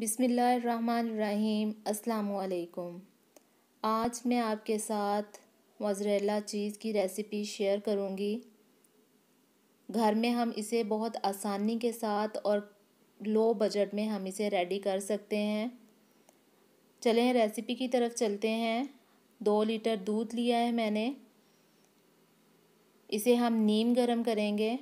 बिसमीम् अल्लाम आज मैं आपके साथ मज़रेला चीज़ की रेसिपी शेयर करूँगी घर में हम इसे बहुत आसानी के साथ और लो बजट में हम इसे रेडी कर सकते हैं चलें रेसिपी की तरफ चलते हैं दो लीटर दूध लिया है मैंने इसे हम नीम गरम करेंगे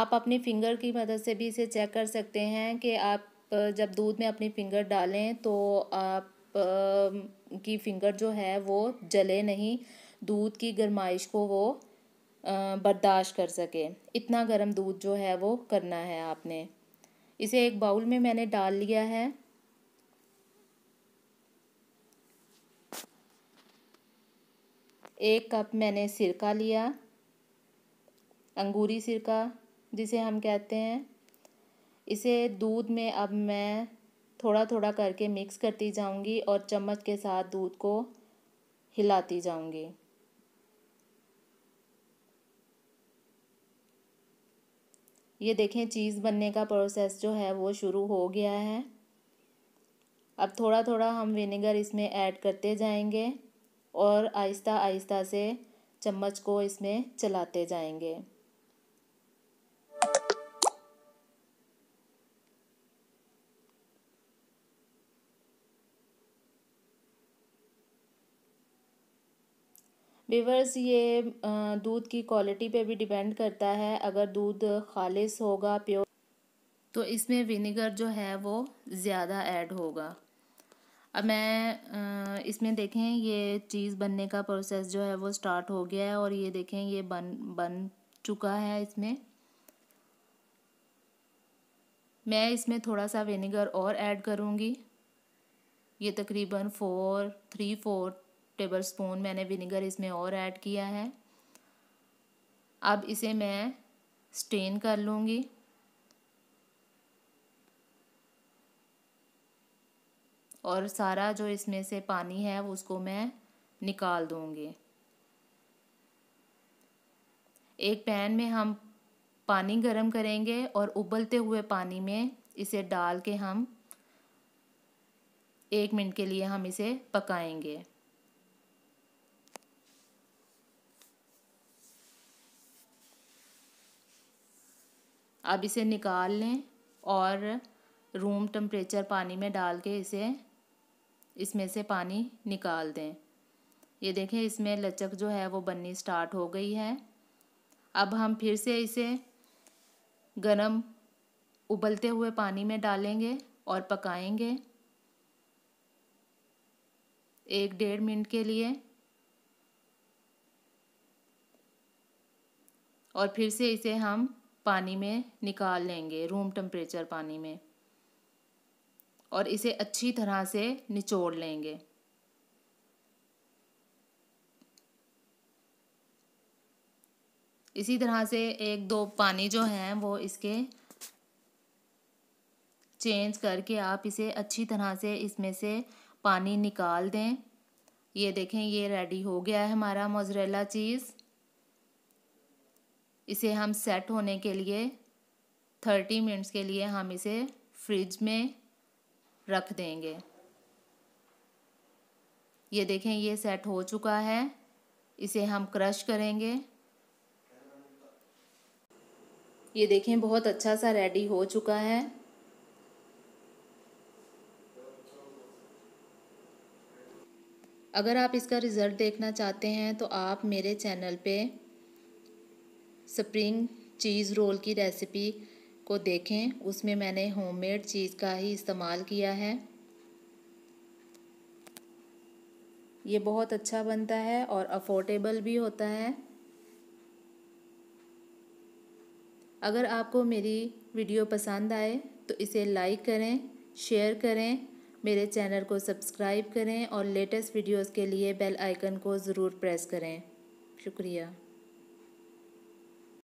आप अपनी फिंगर की मदद से भी इसे चेक कर सकते हैं कि आप जब दूध में अपनी फिंगर डालें तो आप की फिंगर जो है वो जले नहीं दूध की गरमाइश को वो बर्दाश्त कर सके इतना गर्म दूध जो है वो करना है आपने इसे एक बाउल में मैंने डाल लिया है एक कप मैंने सिरका लिया अंगूरी सिरका जिसे हम कहते हैं इसे दूध में अब मैं थोड़ा थोड़ा करके मिक्स करती जाऊंगी और चम्मच के साथ दूध को हिलाती जाऊंगी ये देखें चीज़ बनने का प्रोसेस जो है वो शुरू हो गया है अब थोड़ा थोड़ा हम विनेगर इसमें ऐड करते जाएंगे और आहिस्ता आहिस्ता से चम्मच को इसमें चलाते जाएंगे वीवर्स ये दूध की क्वालिटी पे भी डिपेंड करता है अगर दूध खालिश होगा प्योर तो इसमें विनीगर जो है वो ज़्यादा ऐड होगा अब मैं इसमें देखें ये चीज़ बनने का प्रोसेस जो है वो स्टार्ट हो गया है और ये देखें ये बन बन चुका है इसमें मैं इसमें थोड़ा सा विनीगर और ऐड करूँगी ये तकरीबन four three four tablespoon मैंने विनेगर इसमें और ऐड किया है अब इसे मैं स्टेन कर लूँगी और सारा जो इसमें से पानी है उसको मैं निकाल दूँगी एक पैन में हम पानी गरम करेंगे और उबलते हुए पानी में इसे डाल के हम एक मिनट के लिए हम इसे पकाएंगे अब इसे निकाल लें और रूम टम्परेचर पानी में डाल के इसे इसमें से पानी निकाल दें ये देखें इसमें लचक जो है वो बननी स्टार्ट हो गई है अब हम फिर से इसे गरम उबलते हुए पानी में डालेंगे और पकाएंगे एक डेढ़ मिनट के लिए और फिर से इसे हम पानी में निकाल लेंगे रूम टेम्परेचर पानी में और इसे अच्छी तरह से निचोड़ लेंगे इसी तरह से एक दो पानी जो हैं वो इसके चेंज करके आप इसे अच्छी तरह से इसमें से पानी निकाल दें ये देखें ये रेडी हो गया है हमारा मोजरेला चीज़ इसे हम सेट होने के लिए थर्टी मिनट्स के लिए हम इसे फ्रिज में रख देंगे ये देखें ये सेट हो चुका है इसे हम क्रश करेंगे ये देखें बहुत अच्छा सा रेडी हो चुका है अगर आप इसका रिज़ल्ट देखना चाहते हैं तो आप मेरे चैनल पे स्प्रिंग चीज़ रोल की रेसिपी को देखें उसमें मैंने होममेड चीज़ का ही इस्तेमाल किया है ये बहुत अच्छा बनता है और अफोर्डेबल भी होता है अगर आपको मेरी वीडियो पसंद आए तो इसे लाइक करें शेयर करें मेरे चैनल को सब्सक्राइब करें और लेटेस्ट वीडियोस के लिए बेल आइकन को ज़रूर प्रेस करें शुक्रिया